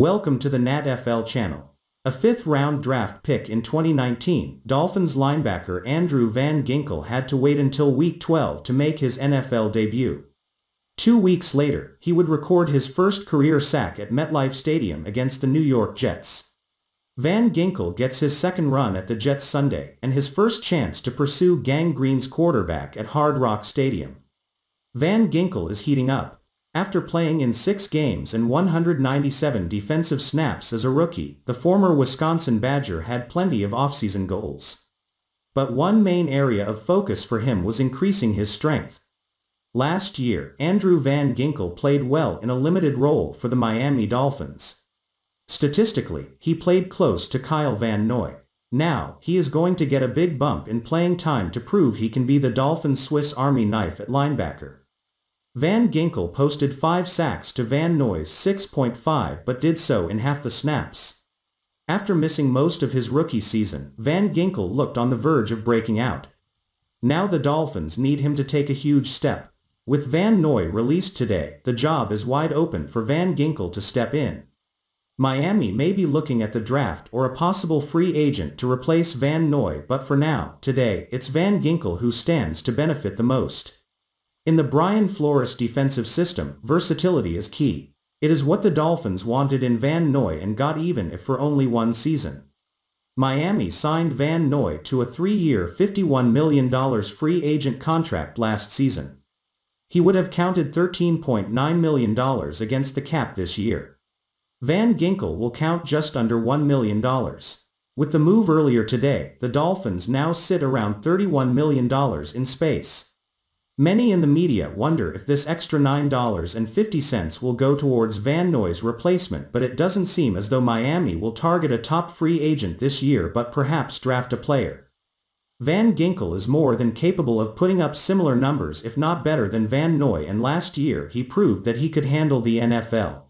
Welcome to the NatFL channel. A fifth-round draft pick in 2019, Dolphins linebacker Andrew Van Ginkel had to wait until Week 12 to make his NFL debut. Two weeks later, he would record his first career sack at MetLife Stadium against the New York Jets. Van Ginkel gets his second run at the Jets Sunday and his first chance to pursue Gang Green's quarterback at Hard Rock Stadium. Van Ginkel is heating up, after playing in six games and 197 defensive snaps as a rookie, the former Wisconsin Badger had plenty of offseason goals. But one main area of focus for him was increasing his strength. Last year, Andrew Van Ginkel played well in a limited role for the Miami Dolphins. Statistically, he played close to Kyle Van Noy. Now, he is going to get a big bump in playing time to prove he can be the Dolphins' Swiss Army knife at linebacker. Van Ginkel posted 5 sacks to Van Noy's 6.5 but did so in half the snaps. After missing most of his rookie season, Van Ginkel looked on the verge of breaking out. Now the Dolphins need him to take a huge step. With Van Noy released today, the job is wide open for Van Ginkel to step in. Miami may be looking at the draft or a possible free agent to replace Van Noy but for now, today, it's Van Ginkel who stands to benefit the most. In the Brian Flores defensive system, versatility is key. It is what the Dolphins wanted in Van Noy and got even if for only one season. Miami signed Van Noy to a three-year $51 million free agent contract last season. He would have counted $13.9 million against the cap this year. Van Ginkel will count just under $1 million. With the move earlier today, the Dolphins now sit around $31 million in space. Many in the media wonder if this extra $9.50 will go towards Van Noy's replacement but it doesn't seem as though Miami will target a top free agent this year but perhaps draft a player. Van Ginkel is more than capable of putting up similar numbers if not better than Van Noy and last year he proved that he could handle the NFL.